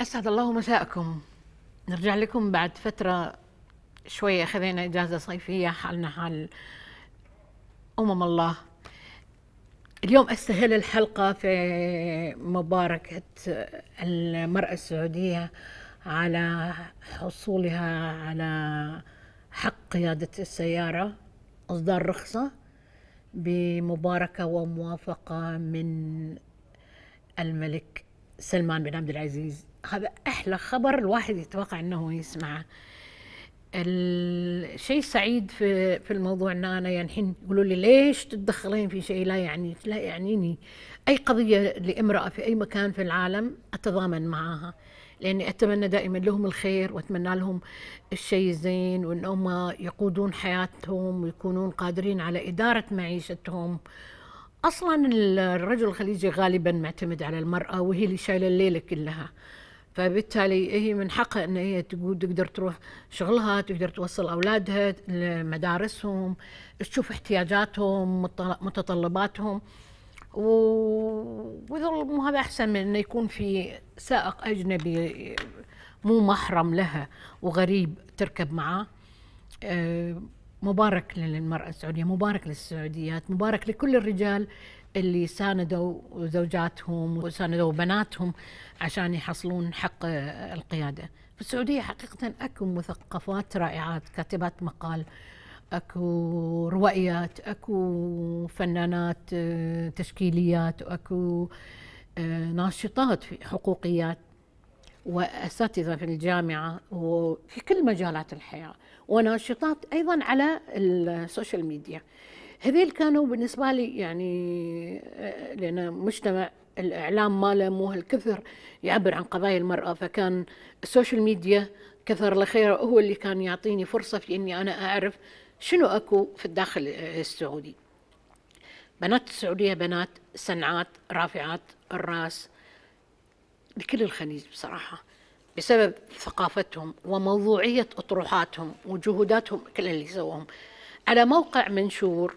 أسعد الله مساءكم نرجع لكم بعد فترة شوية خذينا إجازة صيفية حالنا حال أمم الله اليوم أستهل الحلقة في مباركة المرأة السعودية على حصولها على حق قيادة السيارة إصدار رخصة بمباركة وموافقة من الملك سلمان بن عبد العزيز هذا أحلى خبر الواحد يتوقع أنه يسمعه الشيء السعيد في في الموضوع ان انا يعني الحين يقولوا لي ليش تتدخلين في شيء لا يعني لا يعنيني اي قضيه لامراه في اي مكان في العالم اتضامن معها لاني اتمنى دائما لهم الخير واتمنى لهم الشيء الزين وان هم يقودون حياتهم ويكونون قادرين على اداره معيشتهم اصلا الرجل الخليجي غالبا معتمد على المراه وهي اللي شايله الليله كلها فبالتالي هي من حقها ان هي تقول تقدر تروح شغلها تقدر توصل اولادها لمدارسهم تشوف احتياجاتهم متطلباتهم ويظل هذا احسن من انه يكون في سائق اجنبي مو محرم لها وغريب تركب معاه آه، مبارك للمرأة السعودية مبارك للسعوديات مبارك لكل الرجال اللي ساندوا زوجاتهم وساندوا بناتهم عشان يحصلون حق القيادة في السعودية حقيقة أكو مثقفات رائعات كاتبات مقال اكو روائيات اكو فنانات آه، تشكيليات اكو آه، ناشطات في حقوقيات واساتذه في الجامعه وفي كل مجالات الحياه وناشطات ايضا على السوشيال ميديا هذيل كانوا بالنسبه لي يعني آه، لان مجتمع الاعلام ماله مو هالكثر يعبر عن قضايا المراه فكان السوشيال ميديا كثر الخير هو اللي كان يعطيني فرصه في اني انا اعرف شنو اكو في الداخل السعودي بنات السعوديه بنات سنعات رافعات الراس لكل الخليج بصراحة بسبب ثقافتهم وموضوعية أطروحاتهم وجهوداتهم كل اللي سووهم على موقع منشور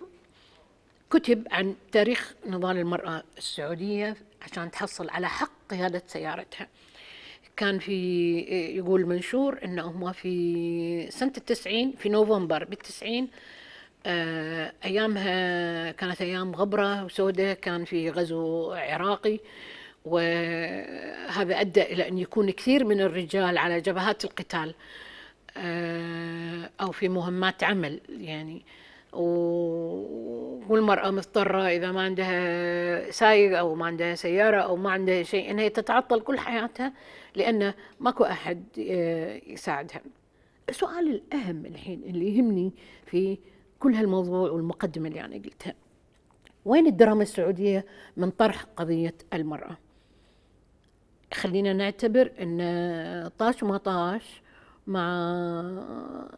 كتب عن تاريخ نضال المرأة السعودية عشان تحصل على حق قيادة سيارتها كان في يقول منشور انه هم في سنة التسعين في نوفمبر بالتسعين آه، ايامها كانت ايام غبرة وسودة كان في غزو عراقي وهذا أدى إلى أن يكون كثير من الرجال على جبهات القتال آه، أو في مهمات عمل يعني والمرأة مضطرة إذا ما عندها سايق أو ما عندها سيارة أو ما عندها شيء أنها تتعطل كل حياتها لأن ماكو أحد آه، يساعدها السؤال الأهم الحين اللي يهمني في كل هالموضوع والمقدمة اللي أنا قلتها وين الدراما السعودية من طرح قضية المرأة؟ خلينا نعتبر ان طاش ما طاش مع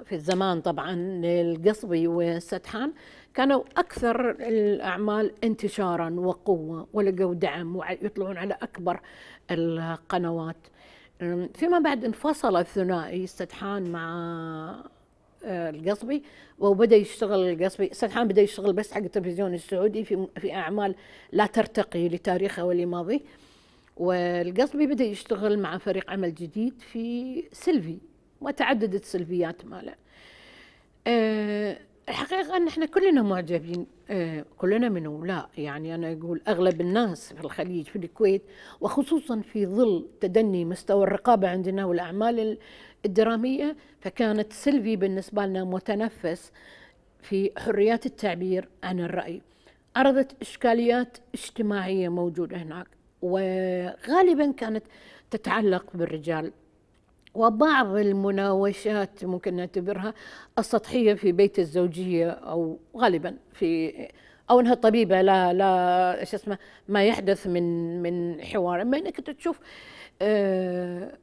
في الزمان طبعا القصبي والسدحان كانوا اكثر الاعمال انتشارا وقوه ولقوا دعم ويطلعون على اكبر القنوات فيما بعد انفصل الثنائي السدحان مع القصبي وبدا يشتغل القصبي سدحان بدا يشتغل بس حق التلفزيون السعودي في في اعمال لا ترتقي لتاريخه ولماضيه والقصبي بدا يشتغل مع فريق عمل جديد في سلفي وتعددت سلفيات ماله أه الحقيقه ان احنا كلنا معجبين أه كلنا من ولاء يعني انا اقول اغلب الناس في الخليج في الكويت وخصوصا في ظل تدني مستوى الرقابه عندنا والاعمال الدراميه فكانت سلفي بالنسبه لنا متنفس في حريات التعبير عن الراي عرضت اشكاليات اجتماعيه موجوده هناك وغالبا كانت تتعلق بالرجال وبعض المناوشات ممكن نعتبرها السطحية في بيت الزوجية أو غالبا في أو أنها طبيبة لا لا شو اسمه ما يحدث من من حوار أما أنك تشوف آه،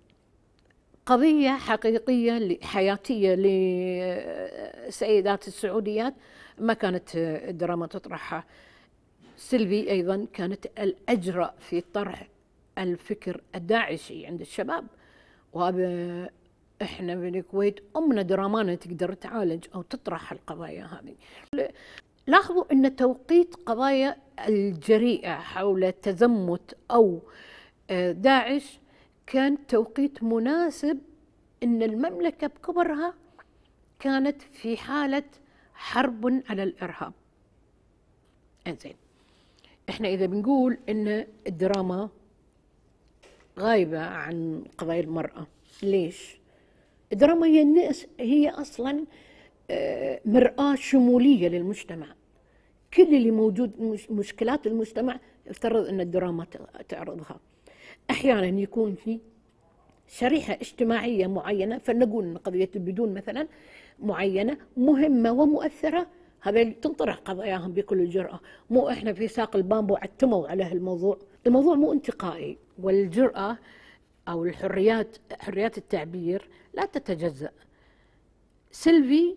قضية حقيقية حياتية لسيدات السعوديات ما كانت الدراما تطرحها سيلفي أيضا كانت الأجرأ في طرح الفكر الداعشي عند الشباب وهذا احنا بالكويت امنا درامانا تقدر تعالج او تطرح القضايا هذه. لاحظوا ان توقيت قضايا الجريئه حول تزمت او آه، داعش كان توقيت مناسب ان المملكه بكبرها كانت في حاله حرب على الارهاب. انزين احنا اذا بنقول ان الدراما غايبه عن قضايا المراه ليش الدراما هي الناس هي اصلا آه، مراه شموليه للمجتمع كل اللي موجود مشكلات المجتمع افترض ان الدراما تعرضها احيانا يكون في شريحه اجتماعيه معينه فلنقول ان قضيه البدون مثلا معينه مهمه ومؤثره هذول تنطرح قضاياهم بكل الجرأة مو إحنا في ساق البامبو عتموا على هالموضوع الموضوع مو انتقائي والجرأة أو الحريات حريات التعبير لا تتجزأ سلفي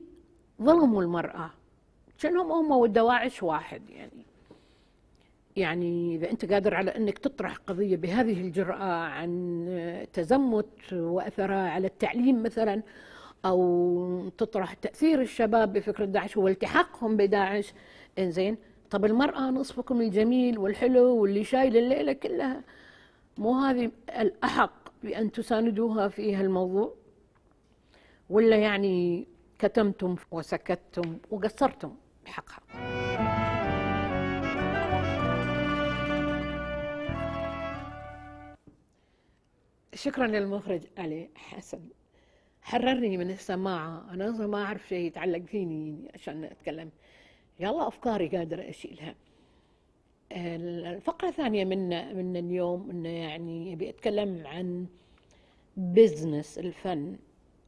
ظلموا المرأة كانهم هم والدواعش واحد يعني يعني إذا أنت قادر على أنك تطرح قضية بهذه الجرأة عن تزمت وأثرها على التعليم مثلا او تطرح تاثير الشباب بفكره داعش والتحاقهم بداعش انزين طب المراه نصفكم الجميل والحلو واللي شايل الليله كلها مو هذه الاحق بان تساندوها في هالموضوع ولا يعني كتمتم وسكتتم وقصرتم بحقها شكرا للمخرج علي حسن حررني من السماعة أنا أصلا ما أعرف شيء يتعلق فيني عشان أتكلم يلا أفكاري قادرة أشيلها الفقرة الثانية من من اليوم إنه يعني أبي أتكلم عن بزنس الفن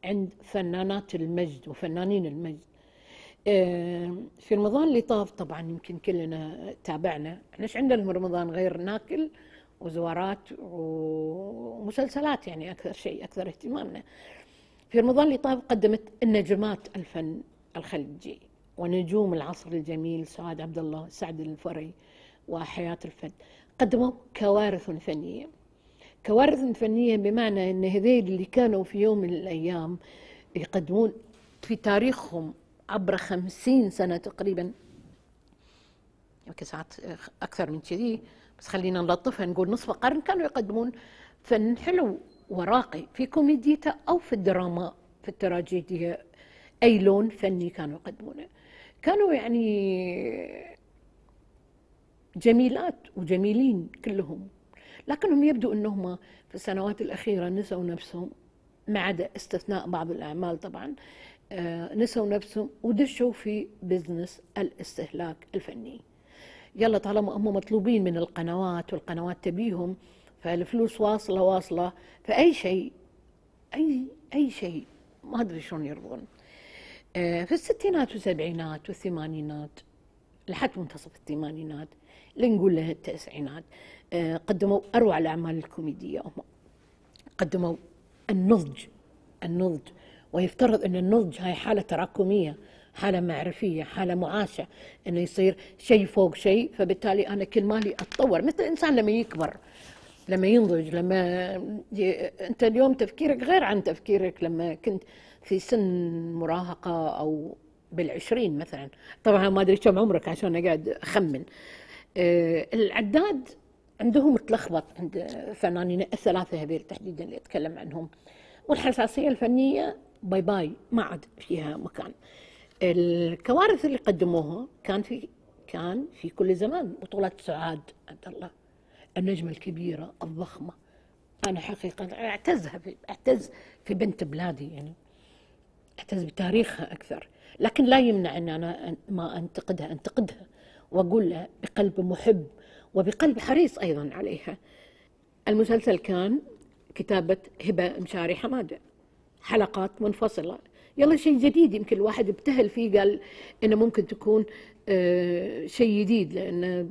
عند فنانات المجد وفنانين المجد في رمضان اللي طاف طبعا يمكن كلنا تابعنا احنا ايش عندنا رمضان غير ناكل وزوارات ومسلسلات يعني اكثر شيء اكثر اهتمامنا في رمضان اللي طاف قدمت النجمات الفن الخليجي ونجوم العصر الجميل سعاد عبد الله سعد الفري وحياة الفن قدموا كوارث فنية كوارث فنية بمعنى أن هذيل اللي كانوا في يوم من الأيام يقدمون في تاريخهم عبر خمسين سنة تقريبا يمكن ساعات أكثر من كذي بس خلينا نلطفها نقول نصف قرن كانوا يقدمون فن حلو وراقي في كوميديته أو في الدراما في التراجيديا أي لون فني كانوا يقدمونه كانوا يعني جميلات وجميلين كلهم لكنهم يبدو أنهم في السنوات الأخيرة نسوا نفسهم ما عدا استثناء بعض الأعمال طبعا آه، نسوا نفسهم ودشوا في بزنس الاستهلاك الفني يلا طالما هم مطلوبين من القنوات والقنوات تبيهم فالفلوس واصله واصله فاي شيء اي اي شيء ما ادري شلون يرضون آه، في الستينات والسبعينات والثمانينات لحد منتصف الثمانينات لنقول له التسعينات آه، قدموا اروع الاعمال الكوميديه هم قدموا النضج النضج ويفترض ان النضج هاي حاله تراكميه حاله معرفيه حاله معاشه انه يصير شيء فوق شيء فبالتالي انا كل مالي اتطور مثل الانسان لما يكبر لما ينضج لما انت اليوم تفكيرك غير عن تفكيرك لما كنت في سن مراهقه او بالعشرين مثلا طبعا ما ادري كم عمرك عشان اقعد اخمن آه العداد عندهم تلخبط عند فنانين الثلاثه هذيل تحديدا اللي اتكلم عنهم والحساسيه الفنيه باي باي ما عاد فيها مكان الكوارث اللي قدموها كان في كان في كل زمان بطولة سعاد عبد الله النجمة الكبيرة الضخمة أنا حقيقة أعتزها في أعتز في بنت بلادي يعني أعتز بتاريخها أكثر لكن لا يمنع أن أنا ما أنتقدها أنتقدها وأقول لها بقلب محب وبقلب حريص أيضا عليها المسلسل كان كتابة هبة مشاري حمادة حلقات منفصلة يلا شيء جديد يمكن الواحد ابتهل فيه قال انه ممكن تكون آه، شيء جديد لانه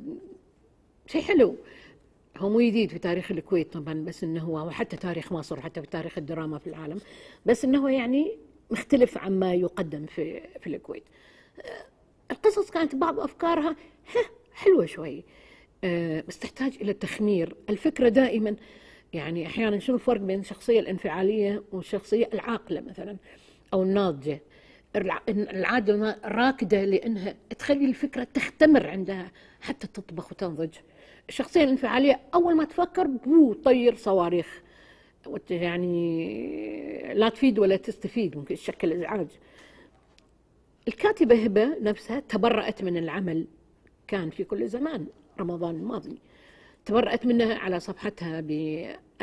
شيء حلو هو مو جديد في تاريخ الكويت طبعا بس انه هو وحتى تاريخ مصر وحتى في تاريخ الدراما في العالم بس انه يعني مختلف عما يقدم في في الكويت القصص كانت بعض افكارها ها حلوه شوي آه، بس تحتاج الى تخمير الفكره دائما يعني احيانا شنو الفرق بين الشخصيه الانفعاليه والشخصيه العاقله مثلا او الناضجه العادة راكدة لأنها تخلي الفكرة تختمر عندها حتى تطبخ وتنضج الشخصية الانفعالية أول ما تفكر بو طير صواريخ يعني لا تفيد ولا تستفيد ممكن تشكل إزعاج الكاتبة هبة نفسها تبرأت من العمل كان في كل زمان رمضان الماضي تبرأت منها على صفحتها ب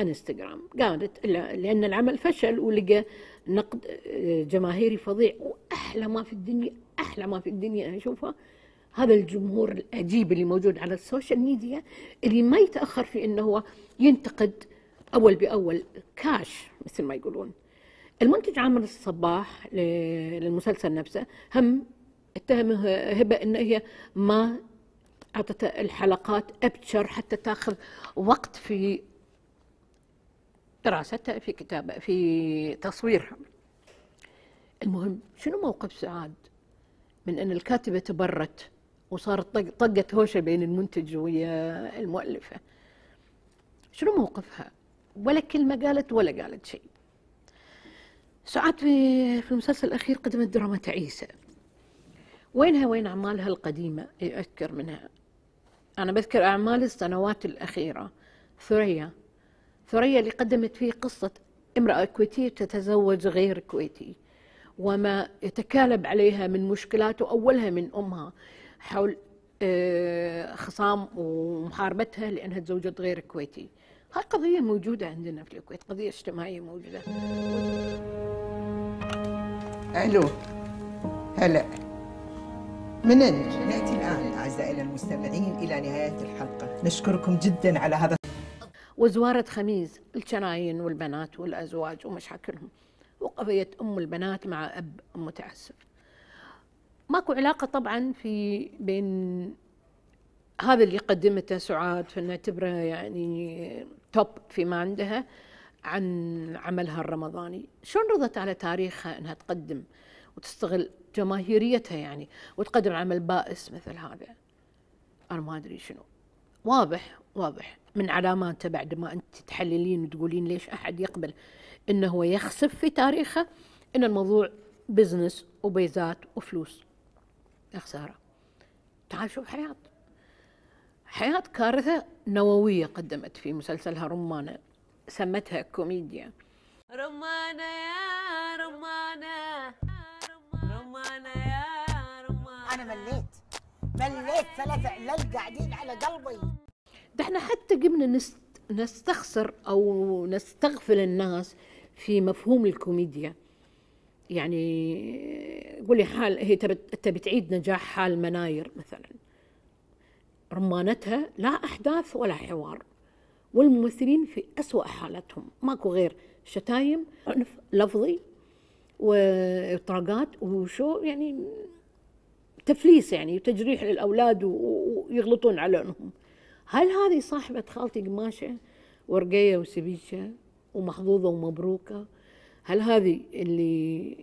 انستغرام قالت لا لان العمل فشل ولقى نقد آه، جماهيري فظيع واحلى ما في الدنيا احلى ما في الدنيا اشوفها هذا الجمهور العجيب اللي موجود على السوشيال ميديا اللي ما يتاخر في انه هو ينتقد اول باول كاش مثل ما يقولون المنتج عامر الصباح للمسلسل نفسه هم اتهم هبه ان هي ما اعطت الحلقات ابشر حتى تاخذ وقت في دراستها في كتابة في تصويرها المهم شنو موقف سعاد من أن الكاتبة تبرت وصارت طقة هوشة بين المنتج ويا المؤلفة شنو موقفها ولا كلمة قالت ولا قالت شيء سعاد في في المسلسل الأخير قدمت دراما تعيسه وينها وين أعمالها القديمة إيه، أذكر منها أنا بذكر أعمال السنوات الأخيرة ثريا ثريا اللي قدمت فيه قصة امرأة كويتية تتزوج غير كويتي وما يتكالب عليها من مشكلات وأولها من أمها حول آه، خصام ومحاربتها لأنها تزوجت غير كويتي هاي قضية موجودة عندنا في الكويت قضية اجتماعية موجودة ألو هلا من أنت؟ نأتي الآن أعزائي المستمعين إلى نهاية الحلقة نشكركم جدا على هذا وزوارة خميس الشناين والبنات والأزواج ومشاكلهم وقضية أم البنات مع أب متعسف ماكو علاقة طبعا في بين هذا اللي قدمته سعاد فنعتبره يعني توب فيما عندها عن عملها الرمضاني شلون رضت على تاريخها انها تقدم وتستغل جماهيريتها يعني وتقدم عمل بائس مثل هذا انا ما ادري شنو واضح واضح من علاماته بعد ما انت تحللين وتقولين ليش احد يقبل انه هو يخسف في تاريخه ان الموضوع بزنس وبيزات وفلوس يا خساره تعال شوف حياه حياه كارثه نوويه قدمت في مسلسلها رمانه سمتها كوميديا رمانه يا رمانه رمانه يا رمانه انا مليت مليت ثلاث علل قاعدين على قلبي ده احنا حتى قمنا نست نستخسر او نستغفل الناس في مفهوم الكوميديا يعني قولي حال هي تبي تعيد نجاح حال مناير مثلا رمانتها لا احداث ولا حوار والممثلين في اسوا حالتهم ماكو غير شتايم عنف لفظي واطراقات وشو يعني تفليس يعني وتجريح للاولاد ويغلطون على انهم هل هذه صاحبة خالتي قماشة ورقية وسبيشة ومحظوظة ومبروكة هل هذه اللي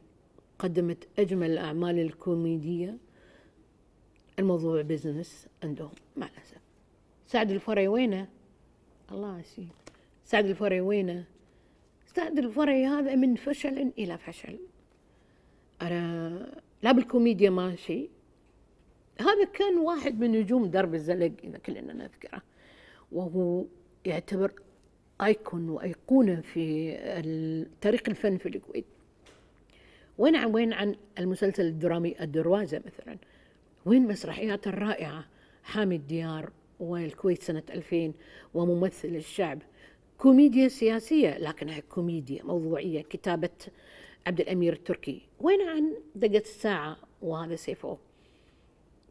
قدمت أجمل الأعمال الكوميدية الموضوع بزنس عندهم مع الأسف سعد الفري وينه الله عسيم سعد الفري وينه سعد الفري هذا من فشل إلى فشل أنا لا بالكوميديا ماشي هذا كان واحد من نجوم درب الزلق إذا كلنا نذكره وهو يعتبر ايكون وايقونه في تاريخ الفن في الكويت وين عن وين عن المسلسل الدرامي الدروازه مثلا وين مسرحياته الرائعه حامي الديار والكويت سنه 2000 وممثل الشعب كوميديا سياسيه لكنها كوميديا موضوعيه كتابه عبد الامير التركي وين عن دقه الساعه وهذا سيفه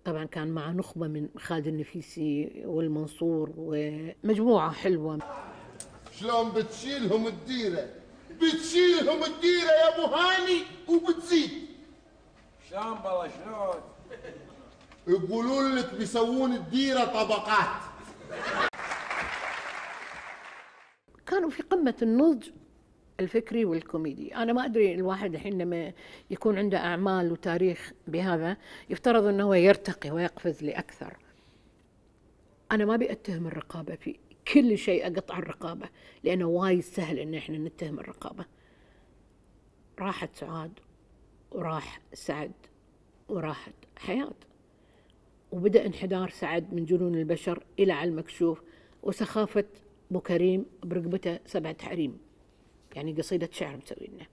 طبعا كان مع نخبة من خالد النفيسي والمنصور ومجموعة حلوة شلون بتشيلهم الديرة بتشيلهم الديرة يا ابو هاني وبتزيد شلون بلا شلون يقولون لك بيسوون الديرة طبقات كانوا في قمة النضج الفكري والكوميدي أنا ما أدري الواحد الحين لما يكون عنده أعمال وتاريخ بهذا يفترض أنه هو يرتقي ويقفز لأكثر أنا ما ابي اتهم الرقابة في كل شيء أقطع الرقابة لأنه وايد سهل أن إحنا نتهم الرقابة راحت سعاد وراح سعد وراحت حياة وبدأ انحدار سعد من جنون البشر إلى على المكشوف وسخافة أبو كريم برقبته سبعة حريم يعني قصيدة شعر مسوي لنا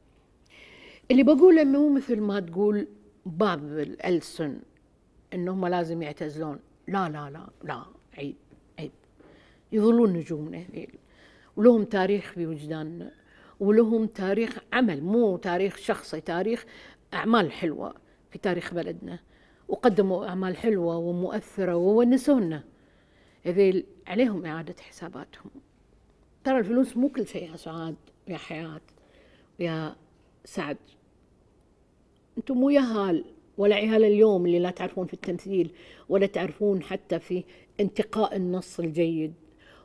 اللي بقوله انه مثل ما تقول باب الألسن انهم لازم يعتزلون لا لا لا لا عيب عيب يظلون نجومنا ولهم تاريخ في وجداننا ولهم تاريخ عمل مو تاريخ شخصي تاريخ أعمال حلوة في تاريخ بلدنا وقدموا أعمال حلوة ومؤثرة وونسونا هذيل عليهم إعادة حساباتهم ترى الفلوس مو كل شيء يا سعاد يا حياة ويا سعد انتم مو يهال ولا عيال اليوم اللي لا تعرفون في التمثيل ولا تعرفون حتى في انتقاء النص الجيد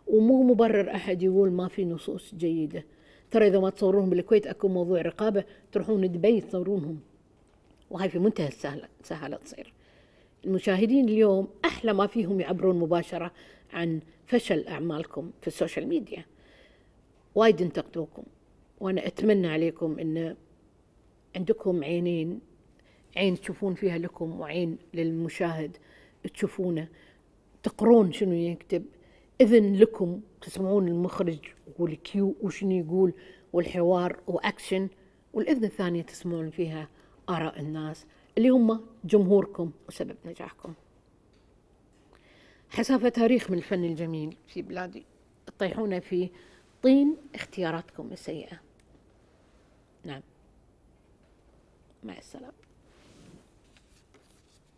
ومو مبرر احد يقول ما في نصوص جيده ترى اذا ما تصورونهم بالكويت اكو موضوع رقابه تروحون دبي تصورونهم وهاي في منتهى السهله سهله تصير المشاهدين اليوم احلى ما فيهم يعبرون مباشره عن فشل اعمالكم في السوشيال ميديا وايد انتقدوكم وانا اتمنى عليكم ان عندكم عينين عين تشوفون فيها لكم وعين للمشاهد تشوفونه تقرون شنو يكتب اذن لكم تسمعون المخرج والكيو وشنو يقول والحوار واكشن والاذن الثانيه تسمعون فيها اراء الناس اللي هم جمهوركم وسبب نجاحكم حسافه تاريخ من الفن الجميل في بلادي تطيحونه فيه طين اختياراتكم السيئة نعم مع السلامة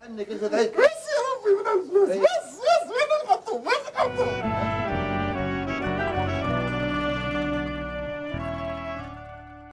أنك أنت تعيش بس يا ربي من الفلوس بس بس من الحطوم بس الحطوم